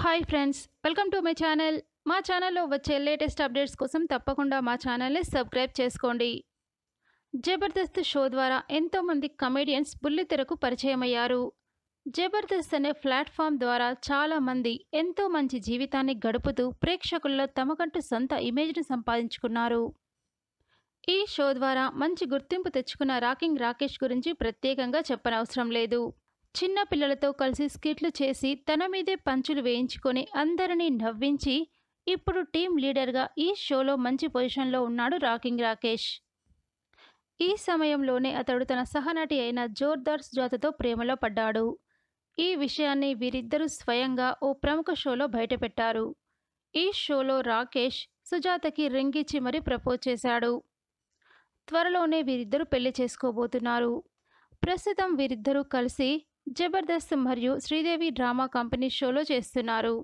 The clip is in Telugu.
hi friends welcome to my channel మా ఛానల్లో వచ్చే లేటెస్ట్ అప్డేట్స్ కోసం తప్పకుండా మా ఛానల్ని సబ్స్క్రైబ్ చేసుకోండి జబర్దస్త్ షో ద్వారా ఎంతోమంది కమెడియన్స్ బుల్లితెరకు పరిచయమయ్యారు జబర్దస్త్ అనే ప్లాట్ఫామ్ ద్వారా చాలామంది ఎంతో మంచి జీవితాన్ని గడుపుతూ ప్రేక్షకుల్లో తమకంటూ సొంత ఇమేజ్ను సంపాదించుకున్నారు ఈ షో ద్వారా మంచి గుర్తింపు తెచ్చుకున్న రాకింగ్ రాకేష్ గురించి ప్రత్యేకంగా చెప్పనవసరం లేదు చిన్న పిల్లలతో కలిసి స్కిట్లు చేసి తన మీదే పంచులు వేయించుకొని అందరినీ నవ్వించి ఇప్పుడు టీం లీడర్గా ఈ షోలో మంచి పొజిషన్లో ఉన్నాడు రాకింగ్ రాకేష్ ఈ సమయంలోనే అతడు తన సహనటి అయిన జోర్దార్స్ జాతతో ప్రేమలో పడ్డాడు ఈ విషయాన్ని వీరిద్దరూ స్వయంగా ఓ ప్రముఖ షోలో బయటపెట్టారు ఈ షోలో రాకేష్ సుజాతకి రింగిచ్చి మరీ ప్రపోజ్ చేశాడు త్వరలోనే వీరిద్దరూ పెళ్లి చేసుకోబోతున్నారు ప్రస్తుతం వీరిద్దరూ కలిసి జబర్దస్త్ మరియు శ్రీదేవి డ్రామా కంపెనీ షోలో చేస్తున్నారు